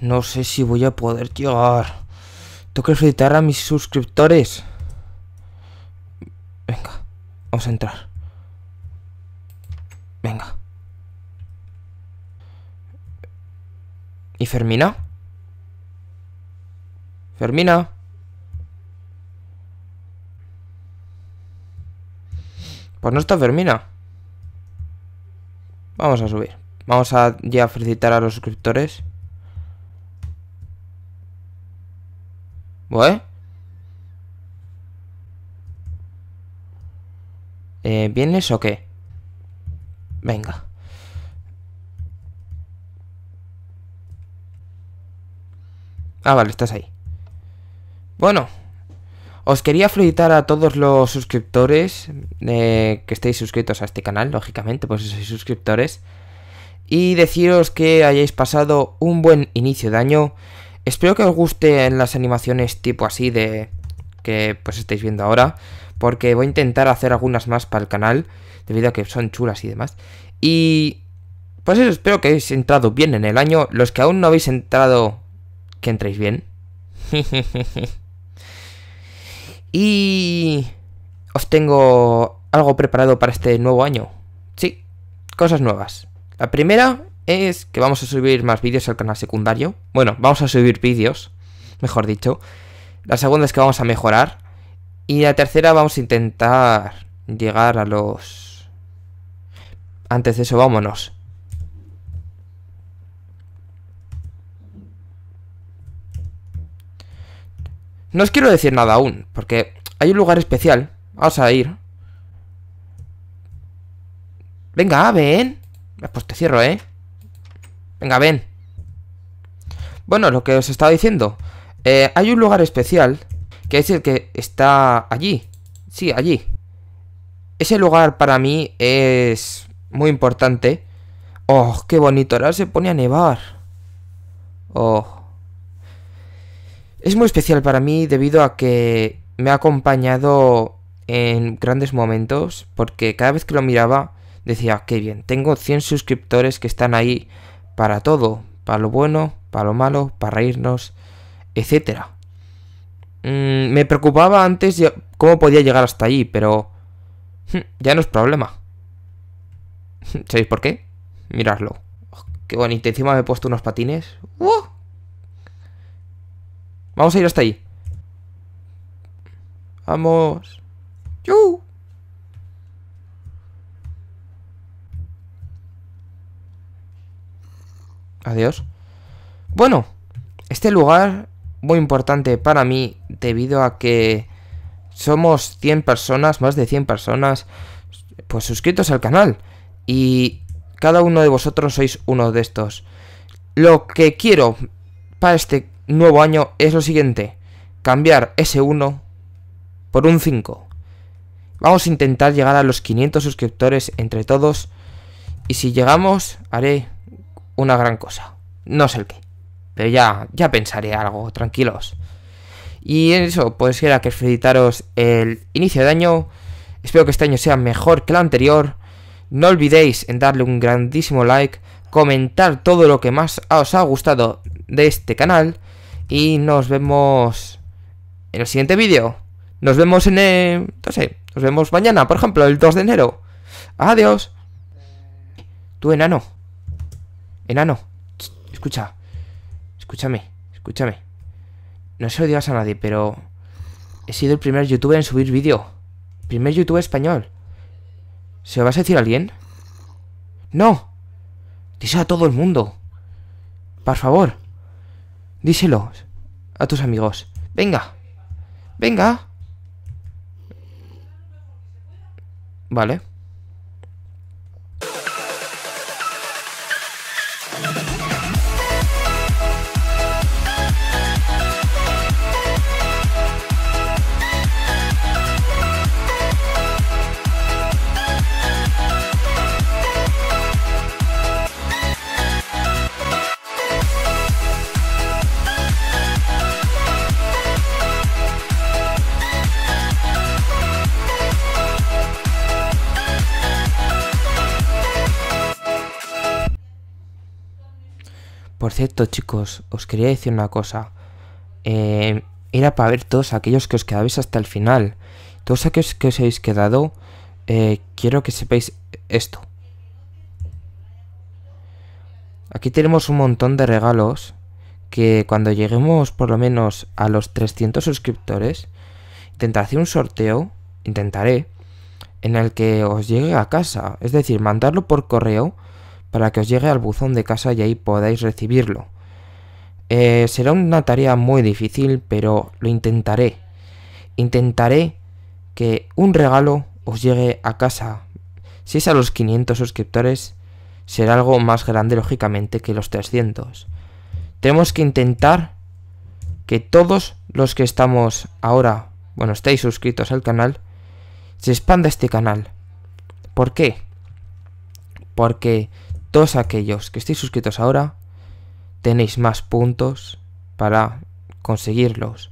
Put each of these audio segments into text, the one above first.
No sé si voy a poder llegar. Tengo que felicitar a mis suscriptores. Venga, vamos a entrar. Venga. ¿Y Fermina? Fermina. Pues no está Fermina. Vamos a subir. Vamos a ya felicitar a los suscriptores. ¿Vienes eh, o qué? Venga. Ah, vale, estás ahí. Bueno, os quería felicitar a todos los suscriptores eh, que estéis suscritos a este canal, lógicamente, pues sois suscriptores. Y deciros que hayáis pasado un buen inicio de año Espero que os gusten las animaciones tipo así de que pues estáis viendo ahora, porque voy a intentar hacer algunas más para el canal, debido a que son chulas y demás. Y pues eso, espero que hayáis entrado bien en el año. Los que aún no habéis entrado, que entréis bien. y os tengo algo preparado para este nuevo año. Sí, cosas nuevas. La primera es que vamos a subir más vídeos al canal secundario. Bueno, vamos a subir vídeos, mejor dicho. La segunda es que vamos a mejorar. Y la tercera vamos a intentar llegar a los... Antes de eso, vámonos. No os quiero decir nada aún, porque hay un lugar especial. Vamos a ir. Venga, ven. Pues te cierro, ¿eh? Venga, ven. Bueno, lo que os estaba diciendo. Eh, hay un lugar especial, que es el que está allí. Sí, allí. Ese lugar para mí es muy importante. Oh, qué bonito. Ahora se pone a nevar. Oh. Es muy especial para mí debido a que me ha acompañado en grandes momentos porque cada vez que lo miraba decía, qué bien, tengo 100 suscriptores que están ahí para todo, para lo bueno, para lo malo, para reírnos, etc. Mm, me preocupaba antes cómo podía llegar hasta allí, pero hmm, ya no es problema. ¿Sabéis por qué? Miradlo. Oh, qué bonito, encima me he puesto unos patines. Vamos a ir hasta ahí. Vamos. yo Adiós. Bueno, este lugar muy importante para mí debido a que somos 100 personas, más de 100 personas, pues suscritos al canal. Y cada uno de vosotros sois uno de estos. Lo que quiero para este nuevo año es lo siguiente. Cambiar ese 1 por un 5. Vamos a intentar llegar a los 500 suscriptores entre todos. Y si llegamos, haré una gran cosa. No sé el qué. Pero ya, ya pensaré algo, tranquilos. Y eso, pues era que felicitaros el inicio de año. Espero que este año sea mejor que el anterior. No olvidéis en darle un grandísimo like, comentar todo lo que más os ha gustado de este canal. Y nos vemos en el siguiente vídeo. Nos vemos en el... no sé, nos vemos mañana, por ejemplo, el 2 de enero. Adiós. Tú enano. Enano, escucha. Escúchame, escúchame. No se lo digas a nadie, pero... He sido el primer youtuber en subir vídeo. Primer youtuber español. ¿Se lo vas a decir a alguien? ¡No! Díselo a todo el mundo. Por favor. Díselo a tus amigos. Venga. Venga. Vale. Yeah. Por cierto, chicos, os quería decir una cosa. Eh, era para ver todos aquellos que os quedabais hasta el final. Todos aquellos que os habéis quedado, eh, quiero que sepáis esto. Aquí tenemos un montón de regalos que cuando lleguemos por lo menos a los 300 suscriptores, intentaré hacer un sorteo, intentaré, en el que os llegue a casa. Es decir, mandarlo por correo para que os llegue al buzón de casa y ahí podáis recibirlo. Eh, será una tarea muy difícil, pero lo intentaré. Intentaré que un regalo os llegue a casa. Si es a los 500 suscriptores, será algo más grande, lógicamente, que los 300. Tenemos que intentar que todos los que estamos ahora, bueno, estáis suscritos al canal, se expanda este canal. ¿Por qué? Porque todos aquellos que estéis suscritos ahora tenéis más puntos para conseguirlos.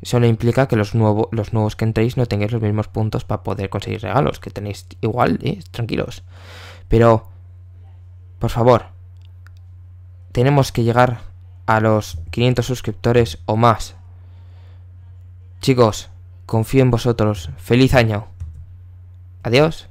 Eso no implica que los, los nuevos que entréis no tengáis los mismos puntos para poder conseguir regalos, que tenéis igual, ¿eh? tranquilos. Pero, por favor, tenemos que llegar a los 500 suscriptores o más. Chicos, confío en vosotros. Feliz año. Adiós.